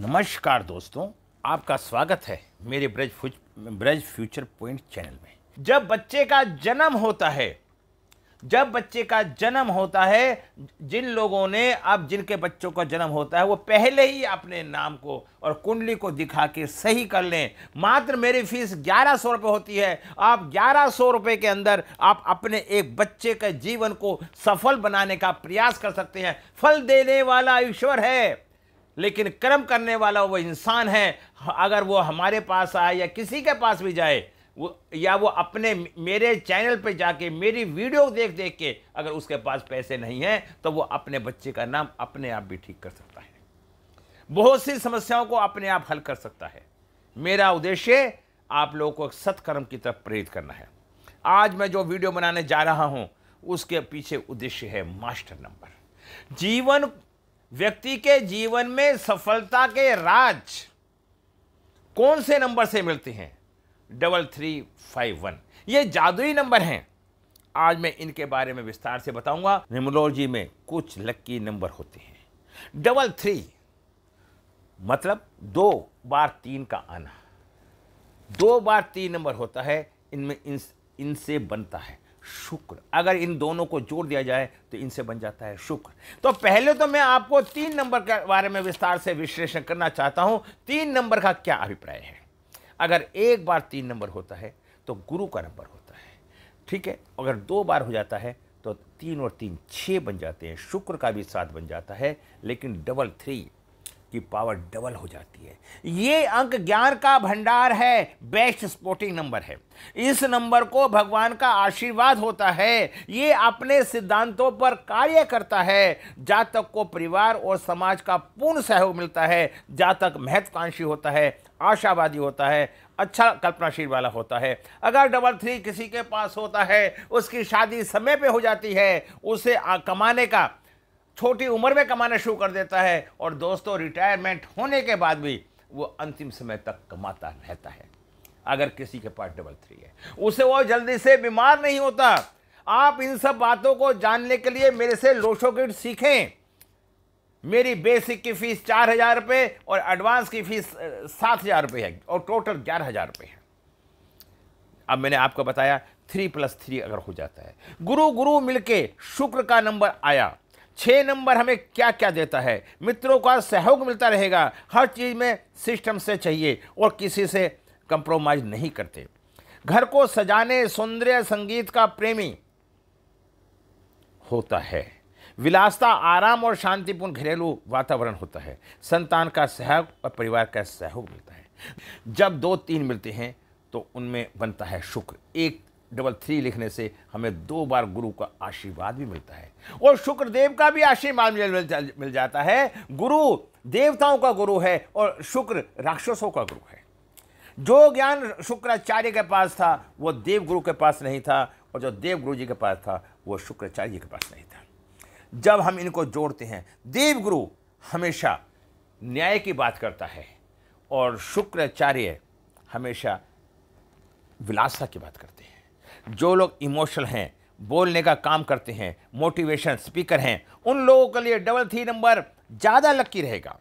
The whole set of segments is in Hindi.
नमस्कार दोस्तों आपका स्वागत है मेरे Braj Braj future point channel में जब बच्चे का जन्म होता है जब बच्चे का जन्म होता है जिन लोगों ने अब जिनके बच्चों का जन्म होता है वो पहले ही अपने नाम को और कुंडली को दिखा के सही कर लें मात्र मेरी फीस ग्यारह सौ रुपये होती है आप ग्यारह सौ रुपये के अंदर आप अपने एक बच्चे के जीवन को सफल बनाने का प्रयास कर सकते हैं फल देने वाला ईश्वर है लेकिन कर्म करने वाला वो इंसान है अगर वो हमारे पास आए या किसी के पास भी जाए वो या वो अपने मेरे चैनल पे जाके मेरी वीडियो देख देख के अगर उसके पास पैसे नहीं हैं तो वो अपने बच्चे का नाम अपने आप भी ठीक कर सकता है बहुत सी समस्याओं को अपने आप हल कर सकता है मेरा उद्देश्य आप लोगों को एक सत्कर्म की तरफ प्रेरित करना है आज मैं जो वीडियो बनाने जा रहा हूँ उसके पीछे उद्देश्य है मास्टर नंबर जीवन व्यक्ति के जीवन में सफलता के राज कौन से नंबर से मिलते हैं डबल थ्री फाइव वन ये जादुई नंबर हैं आज मैं इनके बारे में विस्तार से बताऊंगा न्यूमरोलॉजी में कुछ लक्की नंबर होते हैं डबल थ्री मतलब दो बार तीन का आना दो बार तीन नंबर होता है इनमें इन इनसे बनता है शुक्र अगर इन दोनों को जोड़ दिया जाए तो इनसे बन जाता है शुक्र तो पहले तो मैं आपको तीन नंबर के बारे में विस्तार से विश्लेषण करना चाहता हूं तीन नंबर का क्या अभिप्राय है अगर एक बार तीन नंबर होता है तो गुरु का नंबर होता है ठीक है अगर दो बार हो जाता है तो तीन और तीन छः बन जाते हैं शुक्र का भी साथ बन जाता है लेकिन डबल थ्री की पावर डबल हो जाती है ये अंक ज्ञान का भंडार है बेस्ट स्पोर्टिंग नंबर है इस नंबर को भगवान का आशीर्वाद होता है ये अपने सिद्धांतों पर कार्य करता है जातक को परिवार और समाज का पूर्ण सहयोग मिलता है जातक महत्वाकांक्षी होता है आशावादी होता है अच्छा कल्पनाशील वाला होता है अगर डबल थ्री किसी के पास होता है उसकी शादी समय पे हो जाती है उसे कमाने का छोटी उम्र में कमाना शुरू कर देता है और दोस्तों रिटायरमेंट होने के बाद भी वो अंतिम समय तक कमाता रहता है अगर किसी के पास डबल थ्री है उसे वो जल्दी से बीमार नहीं होता आप इन सब बातों को जानने के लिए मेरे से लोशो किट सीखें मेरी बेसिक की फीस चार हज़ार रुपये और एडवांस की फीस सात हज़ार रुपये है और टोटल ग्यारह हज़ार रुपये है अब मैंने आपको बताया थ्री प्लस थ्री अगर हो जाता है गुरु गुरु मिलके शुक्र का नंबर आया छः नंबर हमें क्या क्या देता है मित्रों का सहयोग मिलता रहेगा हर चीज़ में सिस्टम से चाहिए और किसी से कंप्रोमाइज़ नहीं करते घर को सजाने सौंदर्य संगीत का प्रेमी होता है विलासता आराम और शांतिपूर्ण घरेलू वातावरण होता है संतान का सहयोग और परिवार का सहयोग मिलता है जब दो तीन मिलते हैं तो उनमें बनता है शुक्र एक डबल थ्री लिखने से हमें दो बार गुरु का आशीर्वाद भी मिलता है और शुक्रदेव का भी आशीर्वाद मिल, जाता है गुरु देवताओं का गुरु है और शुक्र राक्षसों का गुरु है जो ज्ञान शुक्राचार्य के पास था वो देव गुरु के पास नहीं था और जो देव गुरु जी के पास था वो शुक्राचार्य के पास नहीं था जब हम इनको जोड़ते हैं देवगुरु हमेशा न्याय की बात करता है और शुक्राचार्य हमेशा विलासता की बात करते हैं जो लोग इमोशनल हैं बोलने का काम करते हैं मोटिवेशन स्पीकर हैं उन लोगों के लिए डबल थ्री नंबर ज़्यादा लक्की रहेगा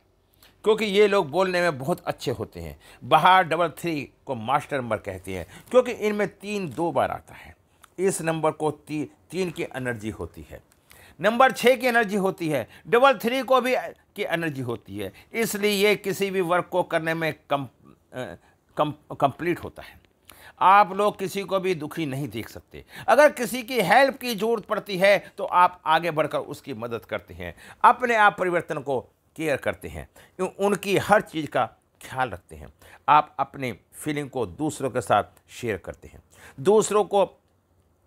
क्योंकि ये लोग बोलने में बहुत अच्छे होते हैं बाहर डबल थ्री को मास्टर नंबर कहते हैं क्योंकि इनमें तीन दो बार आता है इस नंबर को ती, तीन की एनर्जी होती है नंबर छः की एनर्जी होती है डबल थ्री को भी की एनर्जी होती है इसलिए ये किसी भी वर्क को करने में कम कम कंप्लीट होता है आप लोग किसी को भी दुखी नहीं देख सकते अगर किसी की हेल्प की जरूरत पड़ती है तो आप आगे बढ़कर उसकी मदद करते हैं अपने आप परिवर्तन को केयर करते हैं उनकी हर चीज़ का ख्याल रखते हैं आप अपने फीलिंग को दूसरों के साथ शेयर करते हैं दूसरों को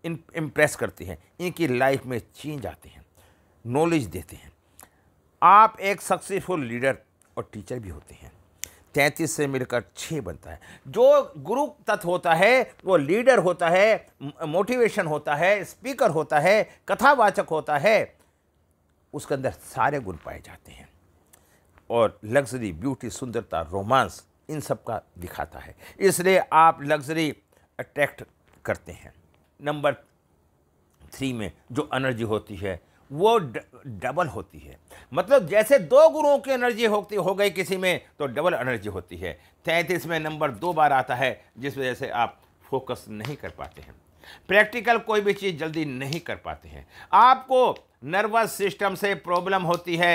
इम्प्रेस करते हैं इनकी लाइफ में चेंज आते हैं नॉलेज देते हैं आप एक सक्सेसफुल लीडर और टीचर भी होते हैं तैंतीस से मिलकर छः बनता है जो गुरु तत्व होता है वो लीडर होता है मोटिवेशन होता है स्पीकर होता है कथावाचक होता है उसके अंदर सारे गुण पाए जाते हैं और लग्जरी ब्यूटी सुंदरता रोमांस इन सब का दिखाता है इसलिए आप लग्जरी अट्रैक्ट करते हैं नंबर थ्री में जो एनर्जी होती है वो डबल होती है मतलब जैसे दो गुरुओं की एनर्जी होती हो गई किसी में तो डबल एनर्जी होती है तैंतीस में नंबर दो बार आता है जिस वजह से आप फोकस नहीं कर पाते हैं प्रैक्टिकल कोई भी चीज़ जल्दी नहीं कर पाते हैं आपको नर्वस सिस्टम से प्रॉब्लम होती है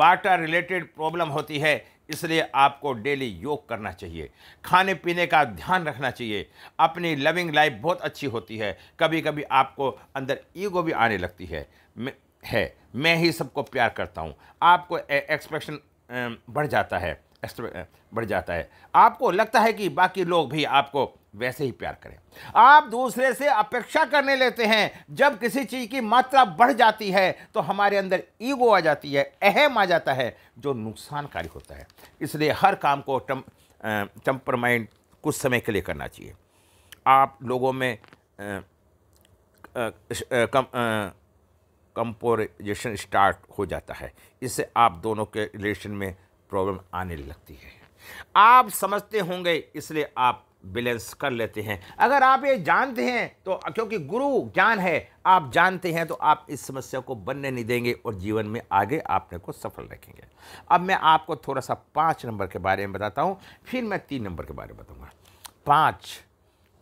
वाटर रिलेटेड प्रॉब्लम होती है इसलिए आपको डेली योग करना चाहिए खाने पीने का ध्यान रखना चाहिए अपनी लविंग लाइफ बहुत अच्छी होती है कभी कभी आपको अंदर ईगो भी आने लगती है है मैं ही सबको प्यार करता हूँ आपको एक्सप्रेशन बढ़ जाता है बढ़ जाता है आपको लगता है कि बाकी लोग भी आपको वैसे ही प्यार करें आप दूसरे से अपेक्षा करने लेते हैं जब किसी चीज़ की मात्रा बढ़ जाती है तो हमारे अंदर ईगो आ जाती है अहम आ जाता है जो नुकसानकारी होता है इसलिए हर काम को टम माइंड कुछ समय के लिए करना चाहिए आप लोगों में आ, आ, आ, कम कंपोजिशन स्टार्ट हो जाता है इससे आप दोनों के रिलेशन में प्रॉब्लम आने लगती है आप समझते होंगे इसलिए आप बैलेंस कर लेते हैं अगर आप ये जानते हैं तो क्योंकि गुरु ज्ञान है आप जानते हैं तो आप इस समस्या को बनने नहीं देंगे और जीवन में आगे आपने को सफल रखेंगे अब मैं आपको थोड़ा सा पाँच नंबर के बारे में बताता हूँ फिर मैं तीन नंबर के बारे में बताऊँगा पाँच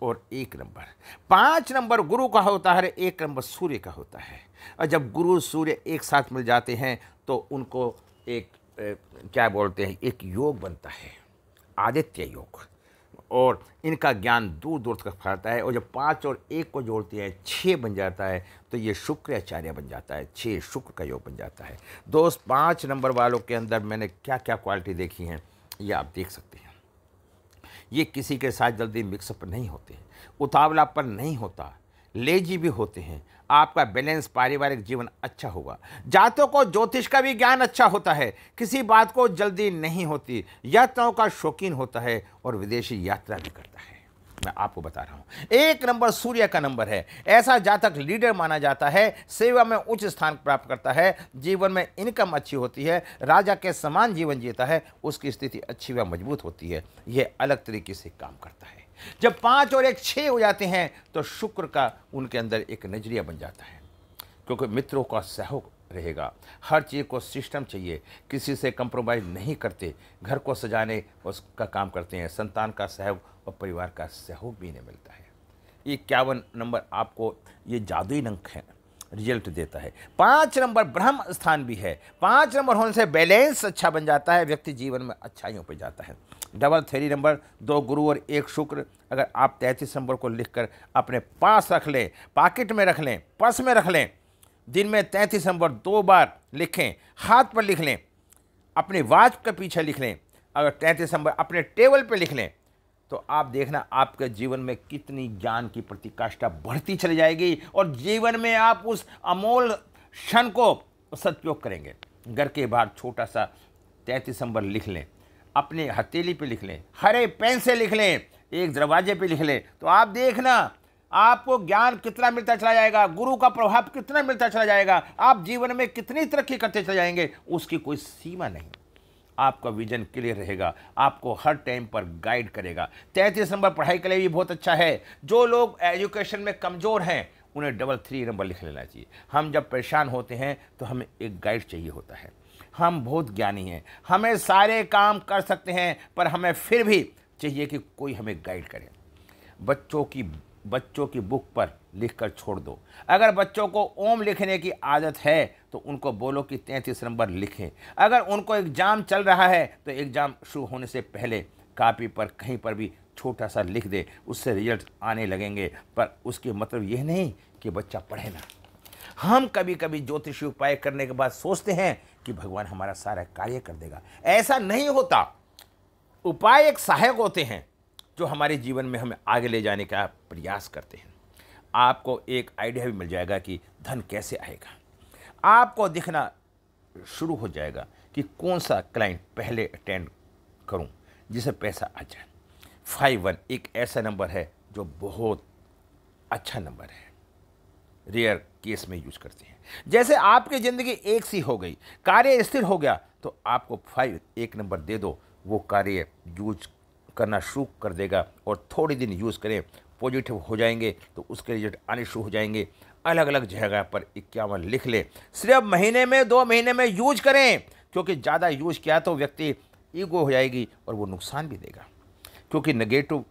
और एक नंबर पाँच नंबर गुरु का होता है एक नंबर सूर्य का होता है और जब गुरु सूर्य एक साथ मिल जाते हैं तो उनको एक ए, क्या बोलते हैं एक योग बनता है आदित्य योग और इनका ज्ञान दूर दूर तक फैलता है और जब पाँच और एक को जोड़ते हैं छः बन जाता है तो ये शुक्राचार्य बन जाता है छः शुक्र का योग बन जाता है दोस्त पाँच नंबर वालों के अंदर मैंने क्या क्या क्वालिटी देखी है ये आप देख सकते हैं ये किसी के साथ जल्दी मिक्सअप नहीं होते उतावलापन नहीं होता लेजी भी होते हैं आपका बैलेंस पारिवारिक जीवन अच्छा होगा जातों को ज्योतिष का भी ज्ञान अच्छा होता है किसी बात को जल्दी नहीं होती यात्राओं का शौकीन होता है और विदेशी यात्रा भी करता है मैं आपको बता रहा हूं एक नंबर सूर्य का नंबर है ऐसा जातक लीडर माना जाता है सेवा में उच्च स्थान प्राप्त करता है जीवन में इनकम अच्छी होती है राजा के समान जीवन जीता है उसकी स्थिति अच्छी व मजबूत होती है यह अलग तरीके से काम करता है जब पाँच और एक छः हो जाते हैं तो शुक्र का उनके अंदर एक नजरिया बन जाता है क्योंकि मित्रों का सहयोग रहेगा हर चीज़ को सिस्टम चाहिए किसी से कंप्रोमाइज़ नहीं करते घर को सजाने उसका काम करते हैं संतान का सहयोग और परिवार का सहयोग भी इन्हें मिलता है ये इक्यावन नंबर आपको ये जादुई अंक है रिजल्ट देता है पाँच नंबर ब्रह्म स्थान भी है पाँच नंबर होने से बैलेंस अच्छा बन जाता है व्यक्ति जीवन में अच्छाइयों पर जाता है डबल थ्री नंबर दो गुरु और एक शुक्र अगर आप तैंतीस नंबर को लिखकर अपने पास रख लें पॉकेट में रख लें पर्स में रख लें दिन में तैंतीस नंबर दो बार लिखें हाथ पर लिख लें अपने वाच के पीछे लिख लें अगर तैंतीस नंबर अपने टेबल पर लिख लें तो आप देखना आपके जीवन में कितनी ज्ञान की प्रतिकाष्ठा बढ़ती चली जाएगी और जीवन में आप उस अमोल क्षण को सदुपयोग करेंगे घर के बाहर छोटा सा तैंतीस नंबर लिख लें अपने हथेली पे लिख लें हरे पेन से लिख लें एक दरवाजे पे लिख लें तो आप देखना आपको ज्ञान कितना मिलता चला जाएगा गुरु का प्रभाव कितना मिलता चला जाएगा आप जीवन में कितनी तरक्की करते चले जाएंगे उसकी कोई सीमा नहीं आपका विजन क्लियर रहेगा आपको हर टाइम पर गाइड करेगा तैंतीस नंबर पढ़ाई के लिए भी बहुत अच्छा है जो लोग एजुकेशन में कमज़ोर हैं उन्हें डबल थ्री नंबर लिख लेना चाहिए हम जब परेशान होते हैं तो हमें एक गाइड चाहिए होता है हम बहुत ज्ञानी हैं हमें सारे काम कर सकते हैं पर हमें फिर भी चाहिए कि कोई हमें गाइड करे बच्चों की बच्चों की बुक पर लिख कर छोड़ दो अगर बच्चों को ओम लिखने की आदत है तो उनको बोलो कि तैंतीस नंबर लिखें अगर उनको एग्ज़ाम चल रहा है तो एग्ज़ाम शुरू होने से पहले कापी पर कहीं पर भी छोटा सा लिख दे उससे रिजल्ट आने लगेंगे पर उसके मतलब यह नहीं कि बच्चा पढ़े ना हम कभी कभी ज्योतिषी उपाय करने के बाद सोचते हैं कि भगवान हमारा सारा कार्य कर देगा ऐसा नहीं होता उपाय एक सहायक होते हैं जो हमारे जीवन में हमें आगे ले जाने का प्रयास करते हैं आपको एक आइडिया भी मिल जाएगा कि धन कैसे आएगा आपको दिखना शुरू हो जाएगा कि कौन सा क्लाइंट पहले अटेंड करूं जिसे पैसा आ जाए फाइव वन एक ऐसा नंबर है जो बहुत अच्छा नंबर है रेयर केस में यूज करते हैं जैसे आपकी ज़िंदगी एक सी हो गई कार्य स्थिर हो गया तो आपको फाइव एक नंबर दे दो वो कार्य यूज करना शुरू कर देगा और थोड़े दिन यूज़ करें पॉजिटिव हो जाएंगे तो उसके रिजल्ट आने शुरू हो जाएंगे अलग अलग जगह पर इक्यावन लिख लें सिर्फ महीने में दो महीने में यूज करें क्योंकि ज़्यादा यूज किया तो व्यक्ति ईगो हो जाएगी और वो नुकसान भी देगा क्योंकि नेगेटिव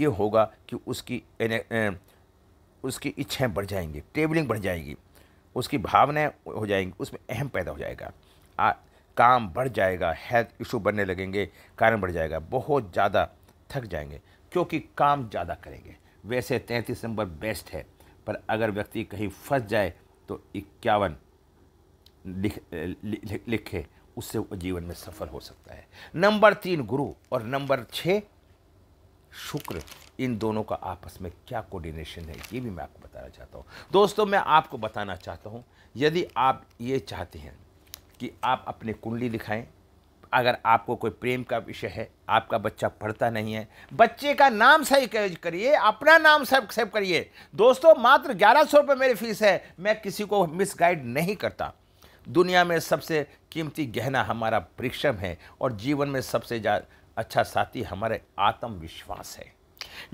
ये होगा कि उसकी एने, उसकी इच्छाएं बढ़ जाएंगी ट्रेवलिंग बढ़ जाएगी उसकी भावनाएं हो जाएंगी उसमें अहम पैदा हो जाएगा आ काम बढ़ जाएगा हेल्थ इशू बनने लगेंगे कारण बढ़ जाएगा बहुत ज़्यादा थक जाएंगे क्योंकि काम ज़्यादा करेंगे वैसे तैंतीस नंबर बेस्ट है पर अगर व्यक्ति कहीं फंस जाए तो इक्यावन लिख, लिख, लिखे उससे वो जीवन में सफल हो सकता है नंबर तीन गुरु और नंबर छः शुक्र इन दोनों का आपस में क्या कोऑर्डिनेशन है ये भी मैं आपको बताना चाहता हूँ दोस्तों मैं आपको बताना चाहता हूँ यदि आप ये चाहते हैं कि आप अपनी कुंडली दिखाएं अगर आपको कोई प्रेम का विषय है आपका बच्चा पढ़ता नहीं है बच्चे का नाम सही करिए अपना नाम सब सेव करिए दोस्तों मात्र ग्यारह सौ रुपये मेरी फीस है मैं किसी को मिसगाइड नहीं करता दुनिया में सबसे कीमती गहना हमारा परिश्रम है और जीवन में सबसे अच्छा साथी हमारे आत्मविश्वास है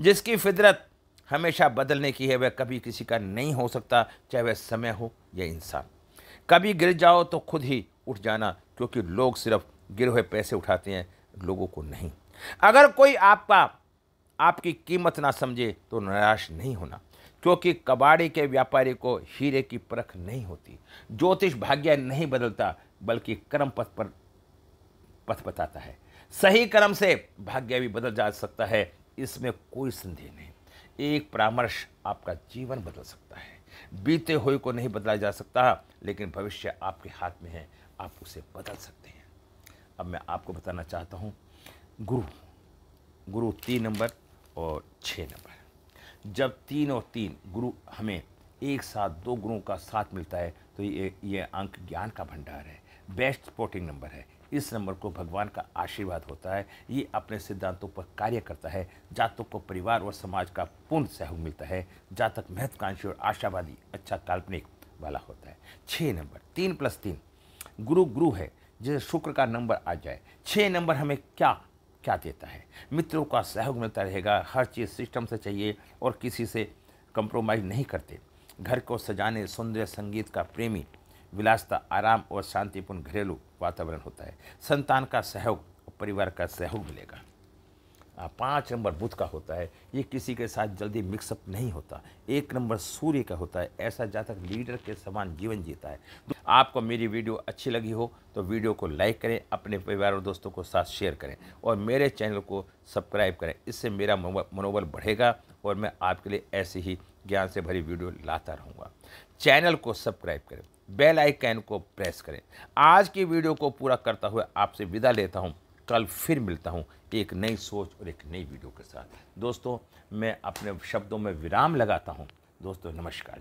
जिसकी फितरत हमेशा बदलने की है वह कभी किसी का नहीं हो सकता चाहे वह समय हो या इंसान कभी गिर जाओ तो खुद ही उठ जाना क्योंकि लोग सिर्फ गिरे हुए पैसे उठाते हैं लोगों को नहीं अगर कोई आपका आपकी कीमत ना समझे तो निराश नहीं होना क्योंकि कबाड़ी के व्यापारी को हीरे की परख नहीं होती ज्योतिष भाग्य नहीं बदलता बल्कि कर्म पथ पर पथ बताता है सही कर्म से भाग्य भी बदल जा सकता है इसमें कोई संदेह नहीं एक परामर्श आपका जीवन बदल सकता है बीते हुए को नहीं बदला जा सकता लेकिन भविष्य आपके हाथ में है आप उसे बदल सकते हैं अब मैं आपको बताना चाहता हूँ गुरु गुरु तीन नंबर और छः नंबर जब तीन और तीन गुरु हमें एक साथ दो गुरुओं का साथ मिलता है तो ये ये अंक ज्ञान का भंडार है बेस्ट स्पोर्टिंग नंबर है इस नंबर को भगवान का आशीर्वाद होता है ये अपने सिद्धांतों पर कार्य करता है जातक को परिवार और समाज का पूर्ण सहयोग मिलता है जातक महत्वाकांक्षी और आशावादी अच्छा काल्पनिक वाला होता है छः नंबर तीन प्लस तीन गुरु गुरु है जैसे शुक्र का नंबर आ जाए छः नंबर हमें क्या क्या देता है मित्रों का सहयोग मिलता रहेगा हर चीज़ सिस्टम से चाहिए और किसी से कंप्रोमाइज़ नहीं करते घर को सजाने सौंदर्य संगीत का प्रेमी विलासता आराम और शांतिपूर्ण घरेलू वातावरण होता है संतान का सहयोग परिवार का सहयोग मिलेगा पाँच नंबर बुध का होता है ये किसी के साथ जल्दी मिक्सअप नहीं होता एक नंबर सूर्य का होता है ऐसा जातक लीडर के समान जीवन जीता है तो आपको मेरी वीडियो अच्छी लगी हो तो वीडियो को लाइक करें अपने परिवार और दोस्तों को साथ शेयर करें और मेरे चैनल को सब्सक्राइब करें इससे मेरा मनोबल बढ़ेगा और मैं आपके लिए ऐसे ही ज्ञान से भरी वीडियो लाता रहूँगा चैनल को सब्सक्राइब करें बेल आइकन को प्रेस करें आज की वीडियो को पूरा करता हुए आपसे विदा लेता हूँ कल फिर मिलता हूँ एक नई सोच और एक नई वीडियो के साथ दोस्तों मैं अपने शब्दों में विराम लगाता हूँ दोस्तों नमस्कार